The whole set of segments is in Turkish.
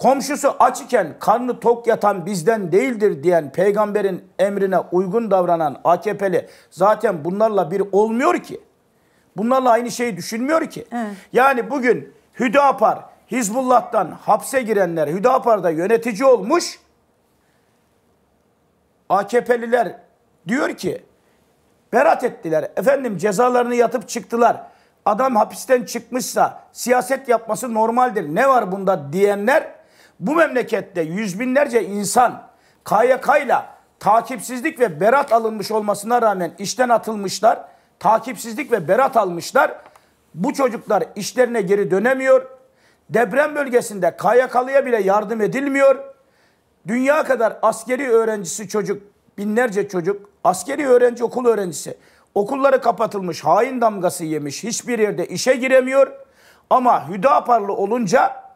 Komşusu aç iken karnı tok yatan bizden değildir diyen peygamberin emrine uygun davranan AKP'li zaten bunlarla bir olmuyor ki. Bunlarla aynı şeyi düşünmüyor ki. Evet. Yani bugün Hüdapar, Hizbullah'tan hapse girenler Hüdapar'da yönetici olmuş. AKP'liler diyor ki berat ettiler. Efendim cezalarını yatıp çıktılar. Adam hapisten çıkmışsa siyaset yapması normaldir. Ne var bunda diyenler bu memlekette yüz binlerce insan KYK'yla takipsizlik ve berat alınmış olmasına rağmen işten atılmışlar. Takipsizlik ve berat almışlar. Bu çocuklar işlerine geri dönemiyor. Deprem bölgesinde KYK'lıya bile yardım edilmiyor. Dünya kadar askeri öğrencisi çocuk, binlerce çocuk, askeri öğrenci okul öğrencisi. Okulları kapatılmış, hain damgası yemiş, hiçbir yerde işe giremiyor. Ama Hüdaparlı olunca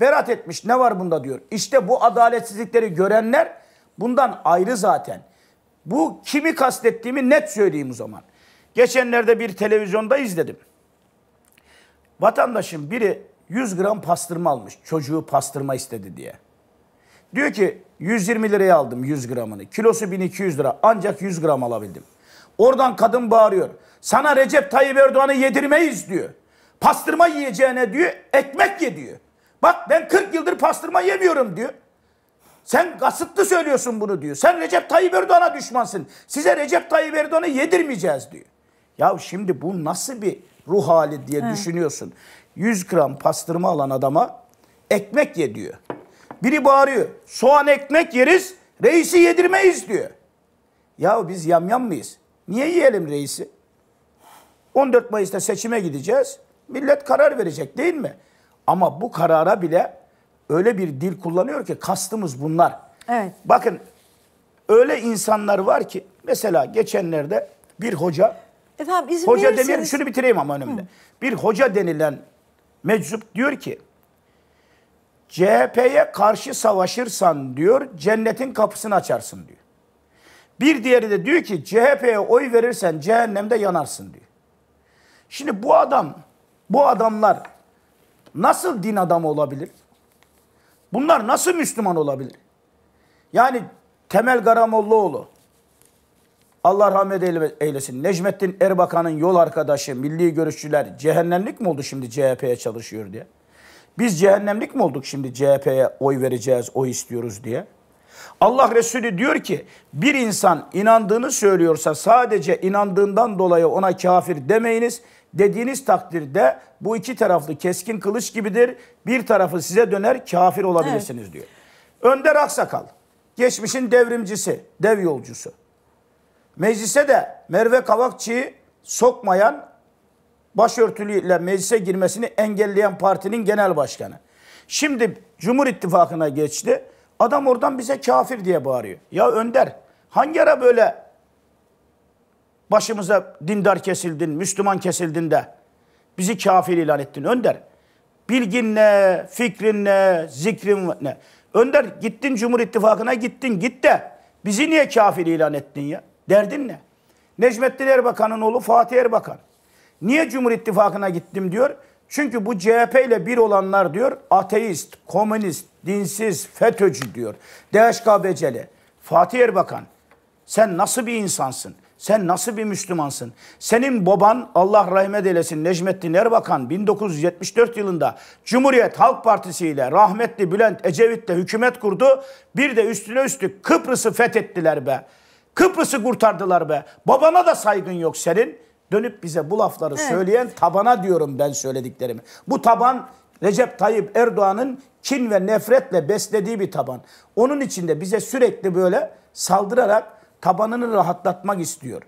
Berat etmiş ne var bunda diyor. İşte bu adaletsizlikleri görenler bundan ayrı zaten. Bu kimi kastettiğimi net söyleyeyim o zaman. Geçenlerde bir televizyonda izledim. Vatandaşın biri 100 gram pastırma almış. Çocuğu pastırma istedi diye. Diyor ki 120 liraya aldım 100 gramını. Kilosu 1200 lira ancak 100 gram alabildim. Oradan kadın bağırıyor. Sana Recep Tayyip Erdoğan'ı yedirmeyiz diyor. Pastırma yiyeceğine diyor ekmek ye diyor. Bak ben 40 yıldır pastırma yemiyorum diyor. Sen kasıtlı söylüyorsun bunu diyor. Sen Recep Tayyip Erdoğan'a düşmansın. Size Recep Tayyip Erdoğan'ı yedirmeyeceğiz diyor. Ya şimdi bu nasıl bir ruh hali diye evet. düşünüyorsun. 100 gram pastırma alan adama ekmek ye diyor. Biri bağırıyor. Soğan ekmek yeriz, reisi yedirmeyiz diyor. Ya biz yamyam mıyız? Niye yiyelim reisi? 14 Mayıs'ta seçime gideceğiz. Millet karar verecek değil mi? Ama bu karara bile öyle bir dil kullanıyor ki kastımız bunlar. Evet. Bakın öyle insanlar var ki mesela geçenlerde bir hoca Efendim izin hoca verirseniz... şunu bitireyim ama önümde. Hı. Bir hoca denilen meczup diyor ki CHP'ye karşı savaşırsan diyor cennetin kapısını açarsın diyor. Bir diğeri de diyor ki CHP'ye oy verirsen cehennemde yanarsın diyor. Şimdi bu adam bu adamlar nasıl din adamı olabilir? Bunlar nasıl Müslüman olabilir? Yani Temel Garamollaoğlu, Allah rahmet eylesin. Necmettin Erbakan'ın yol arkadaşı, milli görüşçüler cehennemlik mi oldu şimdi CHP'ye çalışıyor diye? Biz cehennemlik mi olduk şimdi CHP'ye oy vereceğiz, oy istiyoruz diye? Allah Resulü diyor ki bir insan inandığını söylüyorsa sadece inandığından dolayı ona kafir demeyiniz dediğiniz takdirde bu iki taraflı keskin kılıç gibidir. Bir tarafı size döner kafir olabilirsiniz evet. diyor. Önder Aksakal geçmişin devrimcisi, dev yolcusu. Meclise de Merve Kavakçı'yı sokmayan başörtülüyle meclise girmesini engelleyen partinin genel başkanı. Şimdi Cumhur İttifakı'na geçti. Adam oradan bize kafir diye bağırıyor. Ya Önder hangi ara böyle başımıza dindar kesildin, Müslüman kesildin de bizi kafir ilan ettin Önder. bilgin ne, fikrin ne, zikrin ne? Önder gittin Cumhur İttifakı'na gittin git de bizi niye kafir ilan ettin ya? Derdin ne? Necmettin Erbakan'ın oğlu Fatih Erbakan. Niye Cumhur İttifakı'na gittim diyor. Çünkü bu CHP ile bir olanlar diyor ateist, komünist, dinsiz, FETÖ'cü diyor. DHKBC'li. Fatih Erbakan sen nasıl bir insansın? Sen nasıl bir Müslümansın? Senin baban Allah rahmet eylesin Necmettin Erbakan 1974 yılında Cumhuriyet Halk Partisi ile rahmetli Bülent Ecevit'le hükümet kurdu. Bir de üstüne üstlük Kıbrıs'ı fethettiler be. Kıbrıs'ı kurtardılar be. Babana da saygın yok senin. Dönüp bize bu lafları evet. söyleyen tabana diyorum ben söylediklerimi. Bu taban Recep Tayyip Erdoğan'ın kin ve nefretle beslediği bir taban. Onun içinde bize sürekli böyle saldırarak tabanını rahatlatmak istiyor.